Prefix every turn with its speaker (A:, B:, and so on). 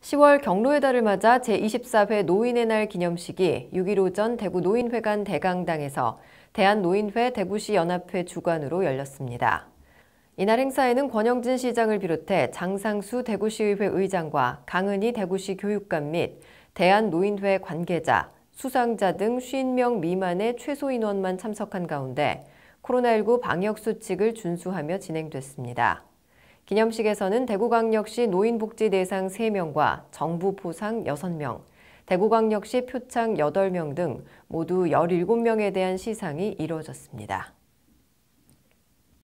A: 10월 경로의 달을 맞아 제24회 노인의 날 기념식이 6일 오전 대구 노인회관 대강당에서 대한노인회 대구시 연합회 주관으로 열렸습니다. 이날 행사에는 권영진 시장을 비롯해 장상수 대구시의회 의장과 강은희 대구시 교육감 및 대한노인회 관계자, 수상자 등 50명 미만의 최소 인원만 참석한 가운데 코로나19 방역수칙을 준수하며 진행됐습니다. 기념식에서는 대구광역시 노인복지 대상 3명과 정부 포상 6명, 대구광역시 표창 8명 등 모두 17명에 대한 시상이 이루어졌습니다.